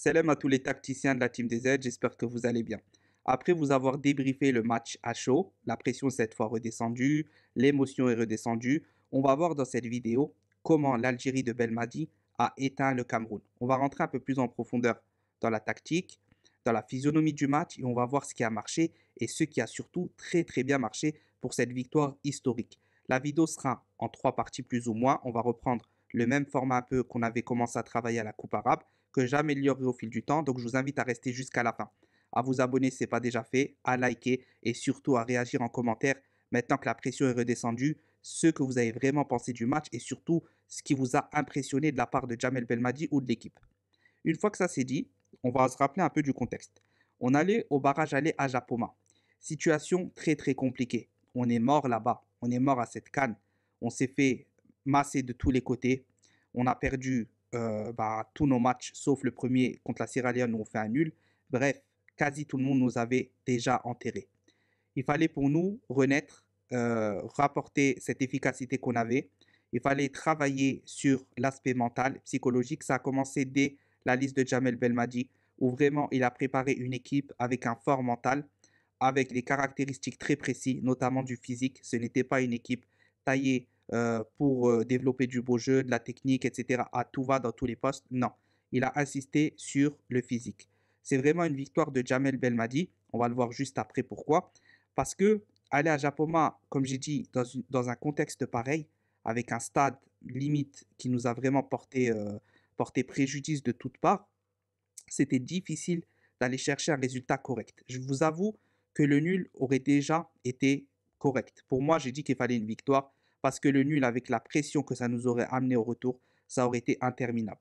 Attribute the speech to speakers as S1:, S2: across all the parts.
S1: Salut à tous les tacticiens de la Team DZ, j'espère que vous allez bien. Après vous avoir débriefé le match à chaud, la pression cette fois redescendue, l'émotion est redescendue, on va voir dans cette vidéo comment l'Algérie de Belmadi a éteint le Cameroun. On va rentrer un peu plus en profondeur dans la tactique, dans la physionomie du match et on va voir ce qui a marché et ce qui a surtout très très bien marché pour cette victoire historique. La vidéo sera en trois parties plus ou moins. On va reprendre le même format un peu qu'on avait commencé à travailler à la Coupe arabe que j'améliorerai au fil du temps, donc je vous invite à rester jusqu'à la fin. À vous abonner si ce n'est pas déjà fait, à liker et surtout à réagir en commentaire maintenant que la pression est redescendue, ce que vous avez vraiment pensé du match et surtout ce qui vous a impressionné de la part de Jamel Belmadi ou de l'équipe. Une fois que ça c'est dit, on va se rappeler un peu du contexte. On allait au barrage aller à Japoma. Situation très très compliquée. On est mort là-bas. On est mort à cette canne. On s'est fait masser de tous les côtés. On a perdu euh, bah, tous nos matchs, sauf le premier contre la Sierra Leone où on fait un nul. Bref, quasi tout le monde nous avait déjà enterrés. Il fallait pour nous renaître, euh, rapporter cette efficacité qu'on avait. Il fallait travailler sur l'aspect mental, psychologique. Ça a commencé dès la liste de Jamel Belmadi, où vraiment il a préparé une équipe avec un fort mental, avec des caractéristiques très précises, notamment du physique. Ce n'était pas une équipe taillée euh, pour euh, développer du beau jeu, de la technique, etc. À ah, tout va dans tous les postes. Non, il a insisté sur le physique. C'est vraiment une victoire de Jamel Belmadi. On va le voir juste après pourquoi. Parce que aller à Japoma, comme j'ai dit, dans, un contexte pareil, avec un stade limite qui nous a vraiment porté, euh, porté préjudice de toutes parts, c'était difficile d'aller chercher un résultat correct. Je vous avoue que le nul aurait déjà été correct. Pour moi, j'ai dit qu'il fallait une victoire parce que le nul avec la pression que ça nous aurait amené au retour, ça aurait été interminable.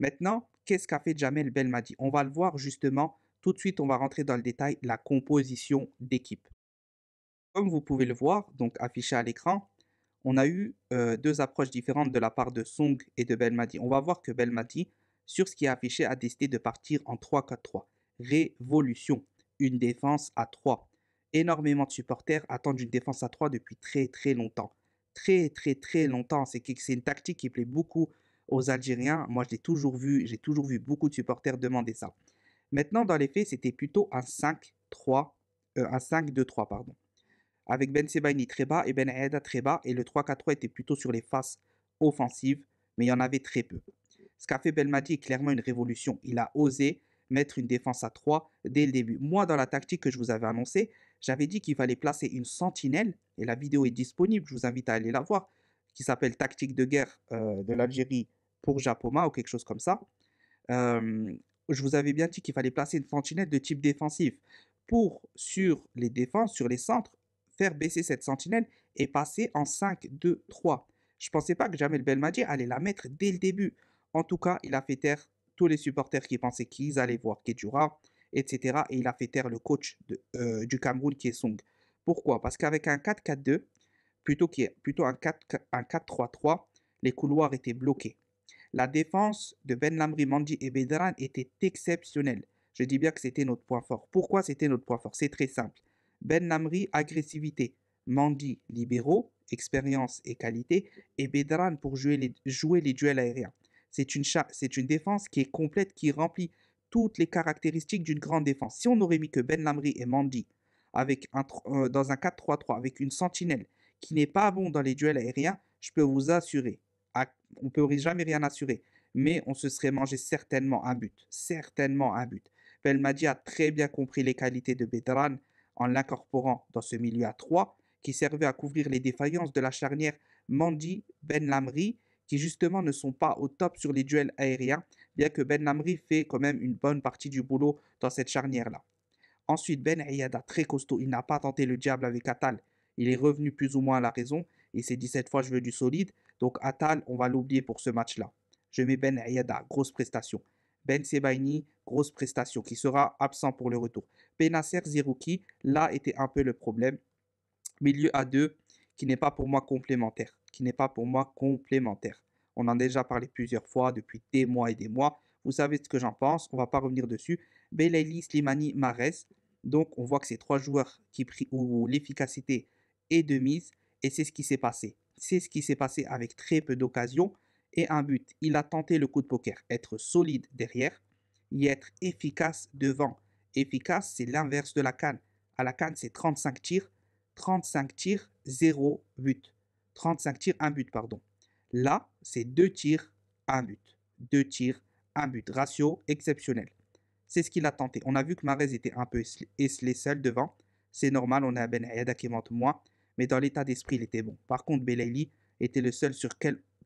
S1: Maintenant, qu'est-ce qu'a fait Jamel Belmadi On va le voir justement, tout de suite on va rentrer dans le détail, la composition d'équipe. Comme vous pouvez le voir, donc affiché à l'écran, on a eu euh, deux approches différentes de la part de Song et de Belmadi. On va voir que Belmadi, sur ce qui est affiché, a décidé de partir en 3-4-3. Révolution, une défense à 3. Énormément de supporters attendent une défense à 3 depuis très très longtemps très, très, très longtemps. C'est une tactique qui plaît beaucoup aux Algériens. Moi, je l'ai toujours vu. J'ai toujours vu beaucoup de supporters demander ça. Maintenant, dans les faits, c'était plutôt un 5-3, euh, un 5-2-3, pardon. Avec Ben Sebaini très bas et Ben Aeda très bas. Et le 3-4-3 était plutôt sur les faces offensives, mais il y en avait très peu. Ce qu'a fait Belmadi est clairement une révolution. Il a osé, mettre une défense à 3 dès le début. Moi, dans la tactique que je vous avais annoncée, j'avais dit qu'il fallait placer une sentinelle, et la vidéo est disponible, je vous invite à aller la voir, qui s'appelle Tactique de guerre euh, de l'Algérie pour Japoma ou quelque chose comme ça. Euh, je vous avais bien dit qu'il fallait placer une sentinelle de type défensif pour, sur les défenses, sur les centres, faire baisser cette sentinelle et passer en 5, 2, 3. Je ne pensais pas que Jamel Belmadi allait la mettre dès le début. En tout cas, il a fait taire tous les supporters qui pensaient qu'ils allaient voir Kedjura, etc. Et il a fait taire le coach euh, du Cameroun qui est Song. Pourquoi Parce qu'avec un 4-4-2, plutôt, qu plutôt un 4-3-3, les couloirs étaient bloqués. La défense de Ben Lamri, Mandi et Bedran était exceptionnelle. Je dis bien que c'était notre point fort. Pourquoi c'était notre point fort C'est très simple. Ben Lamri, agressivité. Mandi, libéraux, expérience et qualité. Et Bedran pour jouer les, jouer les duels aériens. C'est une, défense qui est complète, qui remplit toutes les caractéristiques d'une grande défense. Si on aurait mis que Ben Lamri et Mandi avec euh, dans un 4-3-3 avec une sentinelle qui n'est pas bon dans les duels aériens, je peux vous assurer, on ne peut jamais rien assurer, mais on se serait mangé certainement un but, certainement un but. Belmadi a très bien compris les qualités de Bedran en l'incorporant dans ce milieu à 3 qui servait à couvrir les défaillances de la charnière mandi Ben Lamri qui justement ne sont pas au top sur les duels aériens, bien que Ben Namri fait quand même une bonne partie du boulot dans cette charnière-là. Ensuite, Ben Ayada, très costaud, il n'a pas tenté le diable avec Atal. Il est revenu plus ou moins à la raison. Il s'est dit cette fois, je veux du solide. Donc Atal, on va l'oublier pour ce match-là. Je mets Ben Ayada, grosse prestation. Ben Sebaini, grosse prestation, qui sera absent pour le retour. Benasser Zerouki. là était un peu le problème. Milieu à deux, qui n'est pas pour moi complémentaire. Qui n'est pas pour moi complémentaire. On en a déjà parlé plusieurs fois depuis des mois et des mois. Vous savez ce que j'en pense, on ne va pas revenir dessus. Belayli Slimani, Mares. Donc on voit que c'est trois joueurs qui où l'efficacité est de mise et c'est ce qui s'est passé. C'est ce qui s'est passé avec très peu d'occasions et un but. Il a tenté le coup de poker, être solide derrière Y être efficace devant. Efficace, c'est l'inverse de la canne. À la canne, c'est 35 tirs, 35 tirs, 0 but. 35 tirs, 1 but, pardon. Là, c'est deux tirs, un but. Deux tirs, un but. Ratio exceptionnel. C'est ce qu'il a tenté. On a vu que Marez était un peu esselé seul devant. C'est normal, on a Ben Ayada qui monte moins. Mais dans l'état d'esprit, il était bon. Par contre, Belayli était le seul sur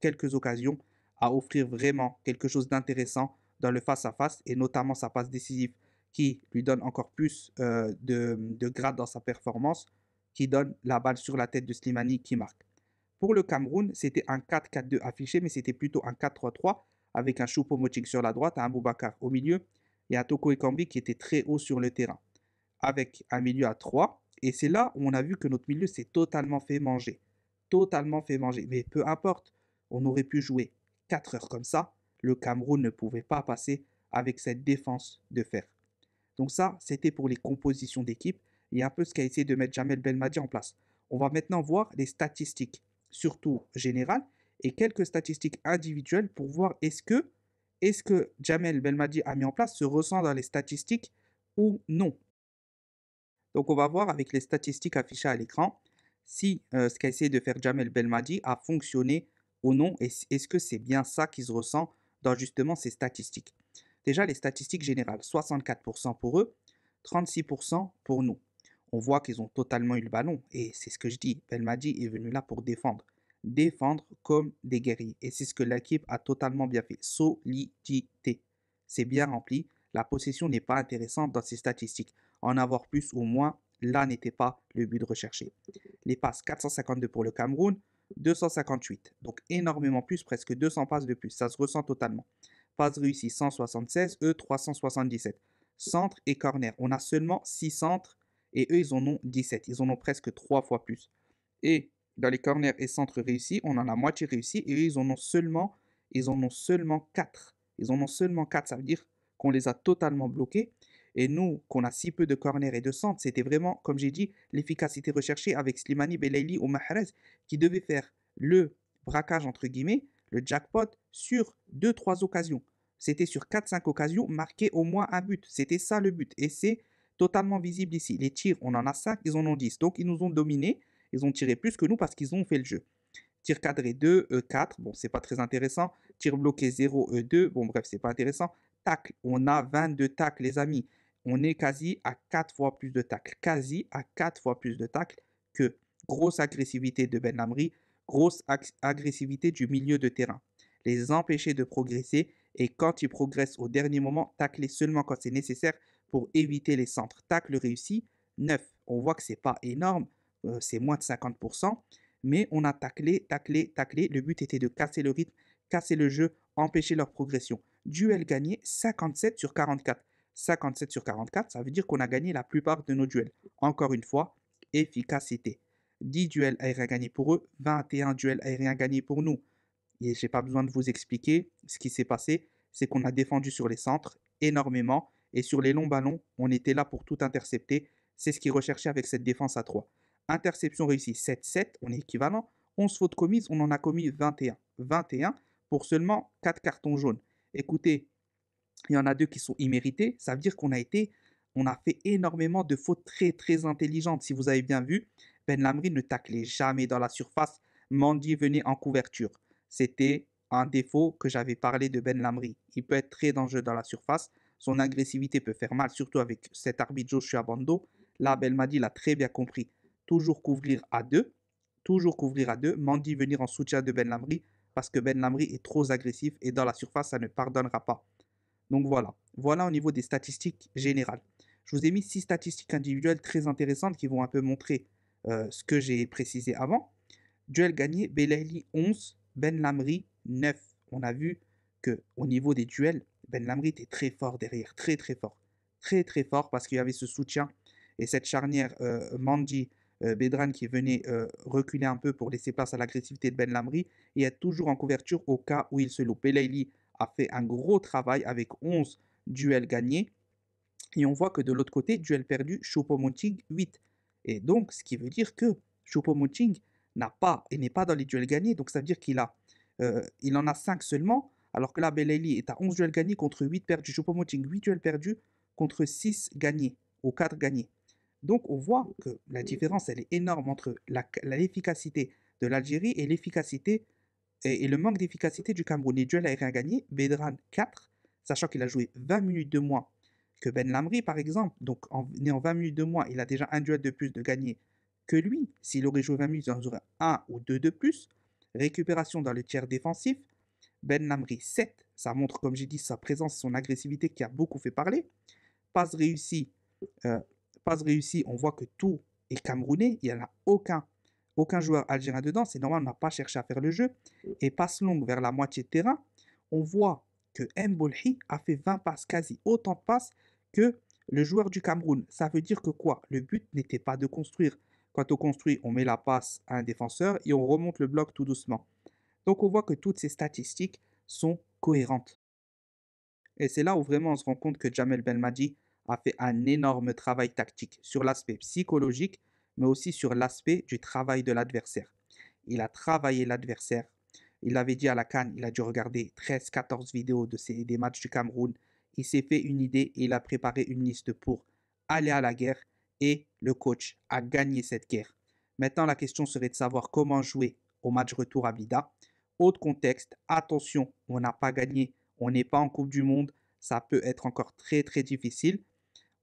S1: quelques occasions à offrir vraiment quelque chose d'intéressant dans le face-à-face et notamment sa passe décisive qui lui donne encore plus euh, de grade dans sa performance, qui donne la balle sur la tête de Slimani qui marque. Pour le Cameroun, c'était un 4-4-2 affiché, mais c'était plutôt un 4-3-3 avec un Choupo Moting sur la droite, un Boubacar au milieu et un Toko Ekambi qui était très haut sur le terrain avec un milieu à 3. Et c'est là où on a vu que notre milieu s'est totalement fait manger. Totalement fait manger. Mais peu importe, on aurait pu jouer 4 heures comme ça. Le Cameroun ne pouvait pas passer avec cette défense de fer. Donc ça, c'était pour les compositions d'équipe et un peu ce qu'a essayé de mettre Jamel Belmadi en place. On va maintenant voir les statistiques surtout général et quelques statistiques individuelles pour voir est-ce que, est -ce que Jamel Belmadi a mis en place se ressent dans les statistiques ou non. Donc on va voir avec les statistiques affichées à l'écran si euh, ce qu'a essayé de faire Jamel Belmadi a fonctionné ou non et est-ce que c'est bien ça qui se ressent dans justement ces statistiques. Déjà les statistiques générales, 64% pour eux, 36% pour nous on voit qu'ils ont totalement eu le ballon. Et c'est ce que je dis. Belmadi est venu là pour défendre. Défendre comme des guerriers. Et c'est ce que l'équipe a totalement bien fait. Solidité. C'est bien rempli. La possession n'est pas intéressante dans ces statistiques. En avoir plus ou moins, là n'était pas le but de rechercher. Les passes 452 pour le Cameroun, 258. Donc énormément plus, presque 200 passes de plus. Ça se ressent totalement. Passes réussies 176, eux 377. Centre et corner. On a seulement 6 centres et eux, ils en ont 17. Ils en ont presque 3 fois plus. Et dans les corners et centres réussis, on en a moitié réussi et eux, ils en ont seulement, ils en ont seulement 4. Ils en ont seulement 4, ça veut dire qu'on les a totalement bloqués. Et nous, qu'on a si peu de corners et de centres, c'était vraiment, comme j'ai dit, l'efficacité recherchée avec Slimani Belayli ou Mahrez qui devait faire le braquage, entre guillemets, le jackpot sur 2-3 occasions. C'était sur 4-5 occasions marquer au moins un but. C'était ça le but. Et c'est totalement visible ici. Les tirs, on en a 5, ils en ont 10. Donc, ils nous ont dominés. Ils ont tiré plus que nous parce qu'ils ont fait le jeu. Tir cadré 2, E4, euh, bon, c'est pas très intéressant. Tir bloqué 0, E2, euh, bon, bref, c'est pas intéressant. Tac, on a 22 tacles, les amis. On est quasi à 4 fois plus de tacles. Quasi à 4 fois plus de tacles que grosse agressivité de Ben grosse agressivité du milieu de terrain. Les empêcher de progresser et quand ils progressent au dernier moment, tacler seulement quand c'est nécessaire pour éviter les centres. Tacle réussi, 9. On voit que ce n'est pas énorme, euh, c'est moins de 50%, mais on a taclé, taclé, taclé. Le but était de casser le rythme, casser le jeu, empêcher leur progression. Duel gagné, 57 sur 44. 57 sur 44, ça veut dire qu'on a gagné la plupart de nos duels. Encore une fois, efficacité. 10 duels aériens gagnés pour eux, 21 duels aériens gagnés pour nous. Et je n'ai pas besoin de vous expliquer ce qui s'est passé, c'est qu'on a défendu sur les centres énormément et sur les longs ballons, on était là pour tout intercepter. C'est ce qu'ils recherchait avec cette défense à 3. Interception réussie 7-7, on est équivalent. 11 fautes commises, on en a commis 21. 21 pour seulement 4 cartons jaunes. Écoutez, il y en a deux qui sont immérités. Ça veut dire qu'on a été, on a fait énormément de fautes très très intelligentes. Si vous avez bien vu, Ben Lamry ne taclait jamais dans la surface. Mandy venait en couverture. C'était un défaut que j'avais parlé de Ben Lamry. Il peut être très dangereux dans la surface. Son agressivité peut faire mal, surtout avec cet arbitre Joshua Bando. Là, Belmadi l'a très bien compris. Toujours couvrir à deux. Toujours couvrir à deux. Mandy venir en soutien de Ben Lamri parce que Ben Lamri est trop agressif et dans la surface, ça ne pardonnera pas. Donc voilà. Voilà au niveau des statistiques générales. Je vous ai mis six statistiques individuelles très intéressantes qui vont un peu montrer euh, ce que j'ai précisé avant. Duel gagné, Belaili 11, Ben Lamri 9. On a vu que au niveau des duels, Ben Lamri était très fort derrière, très très fort, très très fort parce qu'il y avait ce soutien et cette charnière euh, Mandy euh, Bedran qui venait euh, reculer un peu pour laisser place à l'agressivité de Ben Lamri et être toujours en couverture au cas où il se loupe. Leili a fait un gros travail avec 11 duels gagnés et on voit que de l'autre côté, duel perdu, Choupo-Moting 8. Et donc, ce qui veut dire que Choupo-Moting n'a pas et n'est pas dans les duels gagnés, donc ça veut dire qu'il a il en a 5 seulement alors que là, Beleli est à 11 duels gagnés contre 8 perdus. Choupo-Moting, 8 duels perdus contre 6 gagnés, ou 4 gagnés. Donc on voit que la différence, elle est énorme entre l'efficacité de l'Algérie et l'efficacité et, le manque d'efficacité du Cameroun. Les duels aériens gagnés, Bedran 4, sachant qu'il a joué 20 minutes de moins que Ben Lamri, par exemple. Donc en, en 20 minutes de moins, il a déjà un duel de plus de gagné que lui. S'il aurait joué 20 minutes, il en aurait un ou deux de plus. Récupération dans le tiers défensif. Ben Namri 7, ça montre comme j'ai dit sa présence et son agressivité qui a beaucoup fait parler. Passe réussi, euh, passe réussi, on voit que tout est camerounais, il n'y en a aucun, aucun joueur algérien dedans, c'est normal, on n'a pas cherché à faire le jeu. Et passe longue vers la moitié de terrain, on voit que Mbolhi a fait 20 passes, quasi autant de passes que le joueur du Cameroun. Ça veut dire que quoi Le but n'était pas de construire. Quand on construit, on met la passe à un défenseur et on remonte le bloc tout doucement. Donc on voit que toutes ces statistiques sont cohérentes. Et c'est là où vraiment on se rend compte que Jamel Belmadi a fait un énorme travail tactique sur l'aspect psychologique, mais aussi sur l'aspect du travail de l'adversaire. Il a travaillé l'adversaire. Il avait dit à la Cannes, il a dû regarder 13-14 vidéos de des matchs du Cameroun. Il s'est fait une idée et il a préparé une liste pour aller à la guerre et le coach a gagné cette guerre. Maintenant, la question serait de savoir comment jouer au match retour à Bida autre contexte. Attention, on n'a pas gagné, on n'est pas en Coupe du Monde, ça peut être encore très très difficile.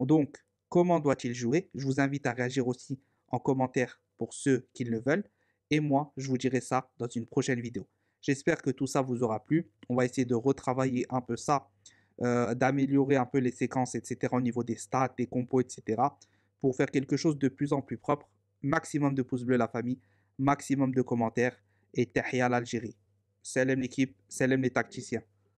S1: Donc, comment doit-il jouer Je vous invite à réagir aussi en commentaire pour ceux qui le veulent. Et moi, je vous dirai ça dans une prochaine vidéo. J'espère que tout ça vous aura plu. On va essayer de retravailler un peu ça, euh, d'améliorer un peu les séquences, etc. au niveau des stats, des compos, etc. Pour faire quelque chose de plus en plus propre. Maximum de pouces bleus la famille, maximum de commentaires et tahia l'Algérie c'est l'équipe, c'est les tacticiens.